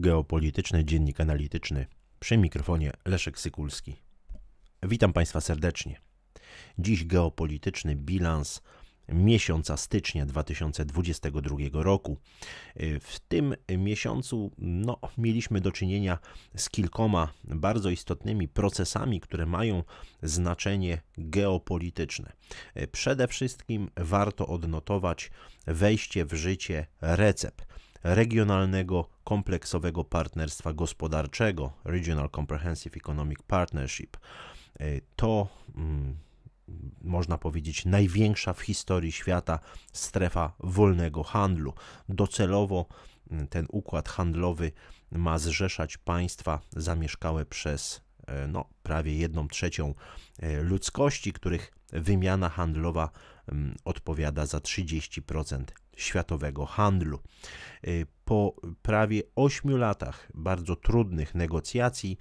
Geopolityczny Dziennik Analityczny. Przy mikrofonie Leszek Sykulski. Witam Państwa serdecznie. Dziś geopolityczny bilans miesiąca stycznia 2022 roku. W tym miesiącu no, mieliśmy do czynienia z kilkoma bardzo istotnymi procesami, które mają znaczenie geopolityczne. Przede wszystkim warto odnotować wejście w życie recept Regionalnego Kompleksowego Partnerstwa Gospodarczego Regional Comprehensive Economic Partnership. E, to mm, można powiedzieć, największa w historii świata strefa wolnego handlu. Docelowo mm, ten układ handlowy ma zrzeszać państwa zamieszkałe przez e, no, prawie jedną trzecią e, ludzkości, których wymiana handlowa mm, odpowiada za 30% światowego handlu. Y, po prawie 8 latach bardzo trudnych negocjacji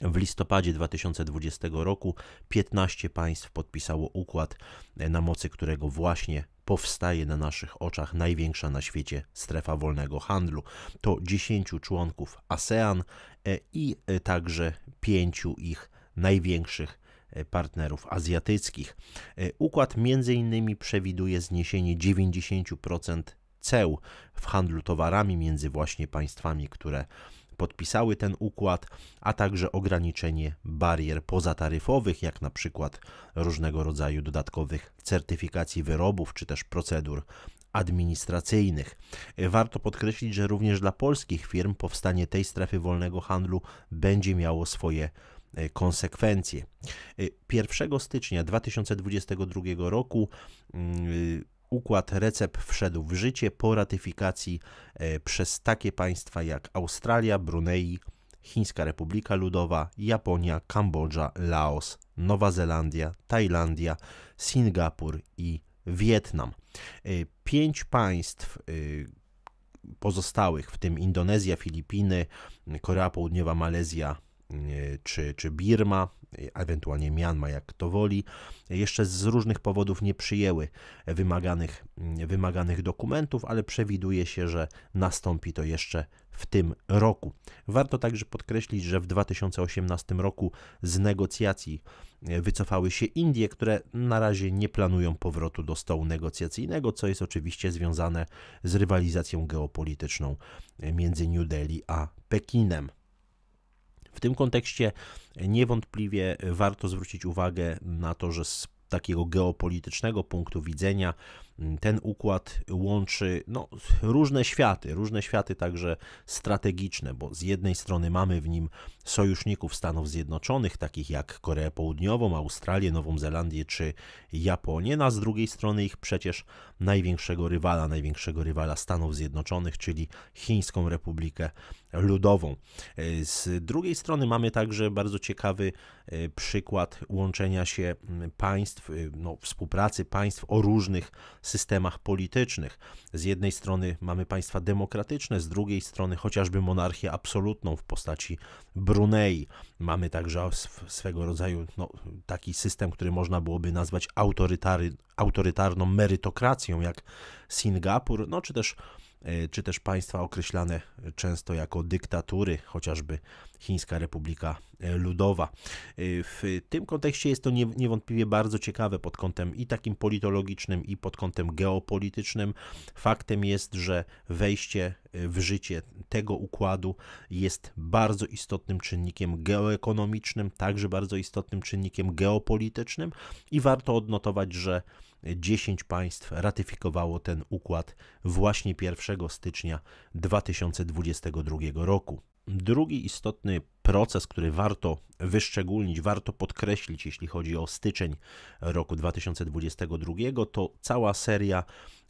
w listopadzie 2020 roku 15 państw podpisało układ, e, na mocy którego właśnie powstaje na naszych oczach największa na świecie strefa wolnego handlu. To 10 członków ASEAN e, i e, także 5 ich największych E, partnerów azjatyckich. E, układ innymi przewiduje zniesienie 90% ceł w handlu towarami między właśnie państwami, które podpisały ten układ, a także ograniczenie barier pozataryfowych, jak na przykład różnego rodzaju dodatkowych certyfikacji wyrobów czy też procedur administracyjnych. E, warto podkreślić, że również dla polskich firm powstanie tej strefy wolnego handlu będzie miało swoje E, konsekwencje. 1 e, stycznia 2022 roku mm, układ recep wszedł w życie po ratyfikacji e, przez takie państwa jak Australia, Brunei, Chińska Republika Ludowa, Japonia, Kambodża, Laos, Nowa Zelandia, Tajlandia, Singapur i Wietnam. Pięć państw pozostałych, w tym Indonezja, Filipiny, Korea Południowa, Malezja, E, czy, czy Birma, e, ewentualnie Mianma, jak kto woli, jeszcze z różnych powodów nie przyjęły wymaganych, mm, wymaganych dokumentów, ale przewiduje się, że nastąpi to jeszcze w tym roku. Warto także podkreślić, że w 2018 roku z negocjacji e, wycofały się Indie, które na razie nie planują powrotu do stołu negocjacyjnego, co jest oczywiście związane z rywalizacją geopolityczną między New Delhi a Pekinem. W tym kontekście niewątpliwie warto zwrócić uwagę na to, że z takiego geopolitycznego punktu widzenia ten układ łączy no, różne światy, różne światy także strategiczne, bo z jednej strony mamy w nim sojuszników Stanów Zjednoczonych, takich jak Koreę Południową, Australię, Nową Zelandię czy Japonię, no, a z drugiej strony ich przecież największego rywala, największego rywala Stanów Zjednoczonych, czyli Chińską Republikę ludową. E, z drugiej strony mamy także bardzo ciekawy e, przykład łączenia się mm, państw, e, no, współpracy państw o różnych systemach politycznych. Z jednej strony mamy państwa demokratyczne, z drugiej strony chociażby monarchię absolutną w postaci Brunei. Mamy także swego rodzaju no, taki system, który można byłoby nazwać autorytary, autorytarną merytokracją, jak Singapur, no czy też E, czy też państwa określane często jako dyktatury, chociażby Chińska Republika e, Ludowa. E, w tym kontekście jest to niewątpliwie bardzo ciekawe pod kątem i takim politologicznym, i pod kątem geopolitycznym. Faktem jest, że wejście w życie tego układu jest bardzo istotnym czynnikiem geoekonomicznym, także bardzo istotnym czynnikiem geopolitycznym i warto odnotować, że 10 państw ratyfikowało ten układ właśnie 1 stycznia 2022 roku. Drugi istotny proces, który warto wyszczególnić, warto podkreślić, jeśli chodzi o styczeń roku 2022, to cała seria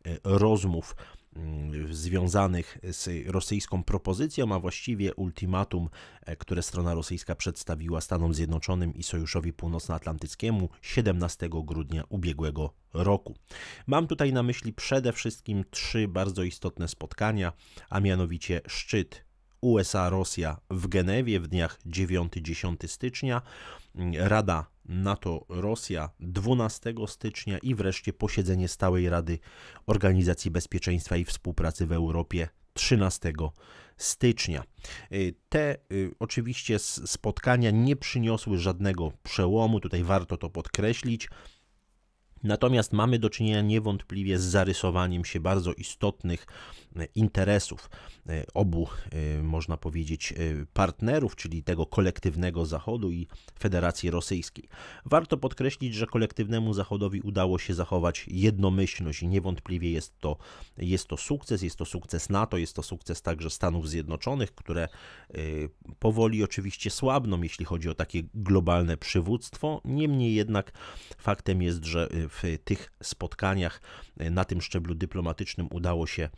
e, rozmów Mm, związanych z rosyjską propozycją, a właściwie ultimatum, e, które strona rosyjska przedstawiła Stanom Zjednoczonym i Sojuszowi Północnoatlantyckiemu 17 grudnia ubiegłego roku. Mam tutaj na myśli przede wszystkim trzy bardzo istotne spotkania, a mianowicie szczyt USA-Rosja w Genewie w dniach 9-10 stycznia, mm, Rada NATO Rosja 12 stycznia i wreszcie posiedzenie Stałej Rady Organizacji Bezpieczeństwa i Współpracy w Europie 13 stycznia. Y, te y, oczywiście spotkania nie przyniosły żadnego przełomu, tutaj warto to podkreślić. Natomiast mamy do czynienia niewątpliwie z zarysowaniem się bardzo istotnych interesów e, obu, e, można powiedzieć, e, partnerów, czyli tego kolektywnego Zachodu i Federacji Rosyjskiej. Warto podkreślić, że kolektywnemu Zachodowi udało się zachować jednomyślność i niewątpliwie jest to, jest to sukces, jest to sukces NATO, jest to sukces także Stanów Zjednoczonych, które powoli oczywiście słabną, jeśli chodzi o takie globalne przywództwo. Niemniej jednak faktem jest, że w tych spotkaniach na tym szczeblu dyplomatycznym udało się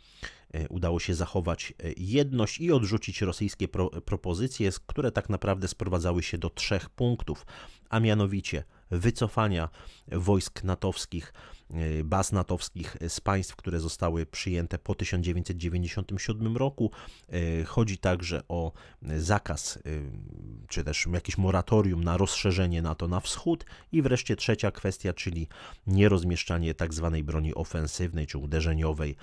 E, udało się zachować e, jedność i odrzucić rosyjskie pro propozycje, które tak naprawdę sprowadzały się do trzech punktów, a mianowicie wycofania wojsk natowskich, e, baz natowskich z państw, które zostały przyjęte po 1997 roku. E, chodzi także o zakaz, e, czy też jakieś moratorium na rozszerzenie NATO na wschód. I wreszcie trzecia kwestia, czyli nierozmieszczanie tak zwanej broni ofensywnej czy uderzeniowej,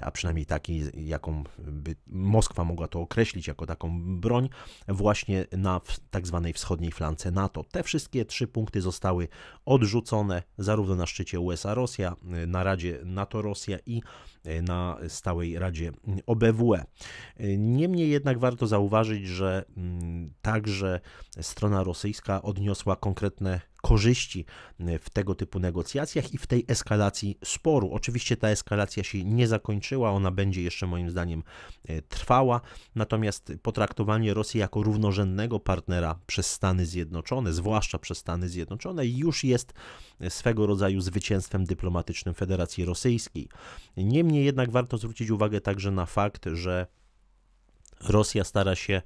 a przynajmniej takiej, jaką by Moskwa mogła to określić jako taką broń, właśnie na tak zwanej wschodniej flance NATO. Te wszystkie trzy punkty zostały zostały odrzucone zarówno na szczycie USA-Rosja, y, na Radzie NATO-Rosja i y, na stałej Radzie y, OBWE. Niemniej jednak warto zauważyć, że mm, także strona rosyjska odniosła konkretne korzyści y, w tego typu negocjacjach i w tej eskalacji sporu. Oczywiście ta eskalacja się nie zakończyła, ona będzie jeszcze moim zdaniem y, trwała, natomiast potraktowanie Rosji jako równorzędnego partnera przez Stany Zjednoczone, zwłaszcza przez Stany Zjednoczone, już jest y, swego rodzaju zwycięstwem dyplomatycznym Federacji Rosyjskiej. Niemniej jednak warto zwrócić uwagę także na fakt, że Rosja stara się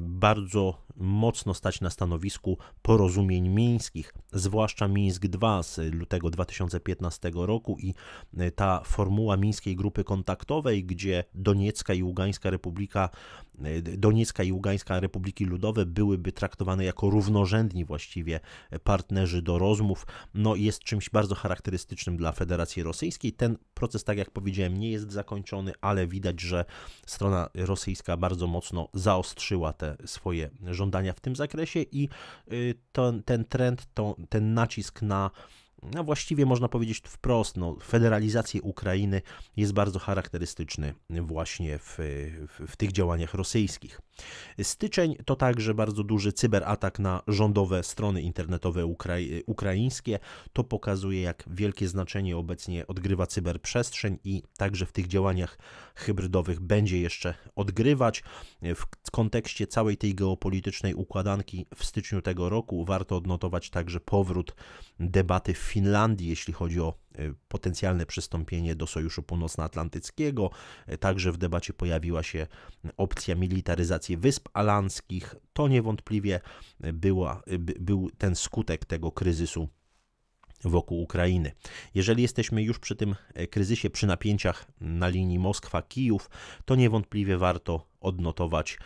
bardzo mocno stać na stanowisku porozumień mińskich, zwłaszcza Mińsk II z lutego 2015 roku i e, ta formuła Mińskiej Grupy Kontaktowej, gdzie Doniecka i Ługańska Republika, e, Doniecka i Ługańska Republiki Ludowe byłyby traktowane jako równorzędni właściwie partnerzy do rozmów, no jest czymś bardzo charakterystycznym dla Federacji Rosyjskiej. Ten proces, tak jak powiedziałem, nie jest zakończony, ale widać, że strona rosyjska bardzo mocno zaostrzyła te swoje rządy żądania w tym zakresie i y, to, ten trend, to, ten nacisk na właściwie można powiedzieć wprost, no, federalizację Ukrainy jest bardzo charakterystyczny właśnie w, w, w tych działaniach rosyjskich. Styczeń to także bardzo duży cyberatak na rządowe strony internetowe ukraińskie. To pokazuje, jak wielkie znaczenie obecnie odgrywa cyberprzestrzeń i także w tych działaniach hybrydowych będzie jeszcze odgrywać. W kontekście całej tej geopolitycznej układanki w styczniu tego roku warto odnotować także powrót debaty w Finlandii, jeśli chodzi o E, potencjalne przystąpienie do Sojuszu Północnoatlantyckiego. E, także w debacie pojawiła się opcja militaryzacji Wysp Alanskich. To niewątpliwie e, była, by, był ten skutek tego kryzysu wokół Ukrainy. Jeżeli jesteśmy już przy tym kryzysie, przy napięciach na linii Moskwa-Kijów, to niewątpliwie warto odnotować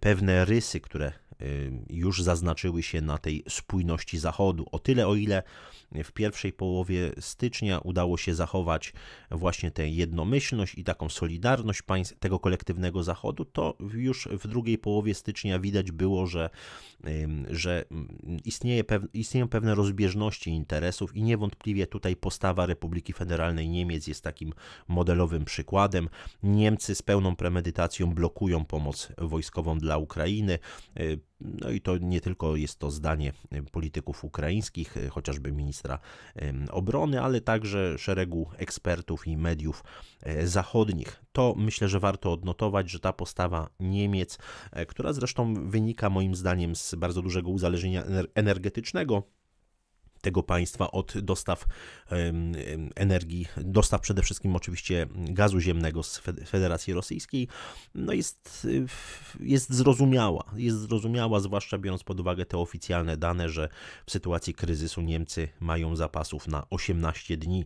pewne rysy, które już zaznaczyły się na tej spójności Zachodu. O tyle, o ile w pierwszej połowie stycznia udało się zachować właśnie tę jednomyślność i taką solidarność państw tego kolektywnego Zachodu, to już w drugiej połowie stycznia widać było, że, że istnieje pew, istnieją pewne rozbieżności interesów i niewątpliwie tutaj postawa Republiki Federalnej Niemiec jest takim modelowym przykładem. Niemcy z pełną premedytacją blokują pomoc wojskową dla Ukrainy. Y, no i to nie tylko jest to zdanie polityków ukraińskich, e, chociażby ministra obrony, ale także szeregu ekspertów i mediów e, zachodnich. To myślę, że warto odnotować, że ta postawa Niemiec, e, która zresztą wynika moim zdaniem z bardzo dużego uzależnienia energetycznego, tego państwa od dostaw energii, dostaw przede wszystkim oczywiście gazu ziemnego z Federacji Rosyjskiej, no jest, jest zrozumiała. Jest zrozumiała, zwłaszcza biorąc pod uwagę te oficjalne dane, że w sytuacji kryzysu Niemcy mają zapasów na 18 dni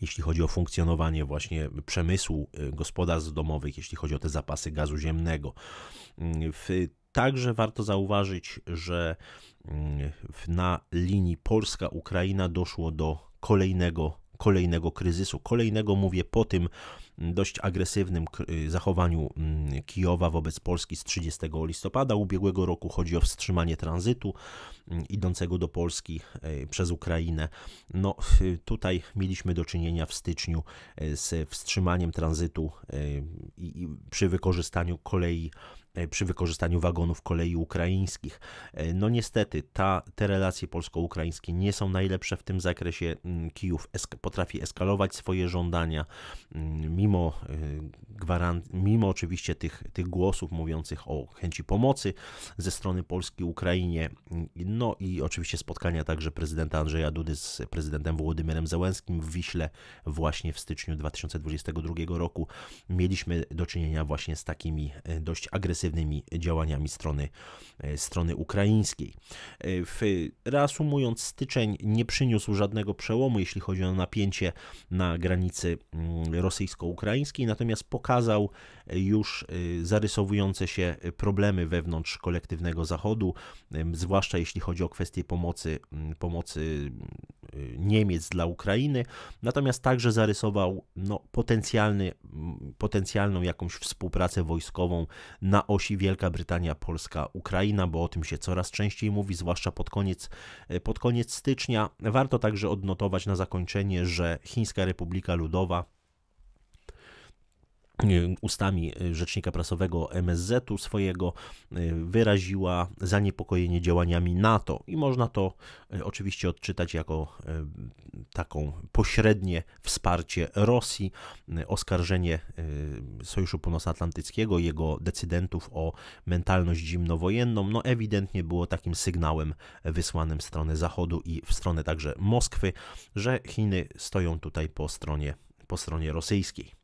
jeśli chodzi o funkcjonowanie właśnie przemysłu, y, gospodarstw domowych, jeśli chodzi o te zapasy gazu ziemnego. W Także warto zauważyć, że mm, na linii Polska-Ukraina doszło do kolejnego kolejnego kryzysu. Kolejnego mówię po tym mm, dość agresywnym y, zachowaniu mm, Kijowa wobec Polski z 30 listopada ubiegłego roku. Chodzi o wstrzymanie tranzytu Mm, idącego do Polski e, przez Ukrainę. No, e, tutaj mieliśmy do czynienia w styczniu e, z wstrzymaniem tranzytu i przy wykorzystaniu kolei przy wykorzystaniu wagonów kolei ukraińskich. No niestety ta, te relacje polsko-ukraińskie nie są najlepsze w tym zakresie. Mm, Kijów esk potrafi eskalować swoje żądania, mm, mimo, gwarant, mimo oczywiście tych, tych głosów mówiących o chęci pomocy ze strony Polski Ukrainie. No i oczywiście spotkania także prezydenta Andrzeja Dudy z prezydentem Włodymyrem Zełenskim w Wiśle właśnie w styczniu 2022 roku. Mieliśmy do czynienia właśnie z takimi e, dość agresywnymi działaniami strony, e, strony ukraińskiej. E, reasumując, styczeń nie przyniósł żadnego przełomu, jeśli chodzi o napięcie na granicy mm, rosyjsko-ukraińskiej, natomiast pokazał już zarysowujące się problemy wewnątrz kolektywnego Zachodu, zwłaszcza jeśli chodzi o kwestię pomocy, mm, pomocy y, Niemiec dla Ukrainy, natomiast także zarysował no, potencjalny, mm, potencjalną jakąś współpracę wojskową na osi Wielka Brytania, Polska, Ukraina, bo o tym się coraz częściej mówi, zwłaszcza pod koniec, y, pod koniec stycznia. Warto także odnotować na zakończenie, że Chińska Republika Ludowa Y, ustami y, rzecznika prasowego MSZ-u swojego y, wyraziła zaniepokojenie działaniami NATO i można to oczywiście odczytać jako taką pośrednie wsparcie Rosji, oskarżenie Sojuszu Północnoatlantyckiego, jego decydentów o mentalność zimnowojenną, no ewidentnie było takim sygnałem wysłanym w stronę Zachodu i w stronę także Moskwy, że Chiny stoją tutaj po stronie, po stronie rosyjskiej.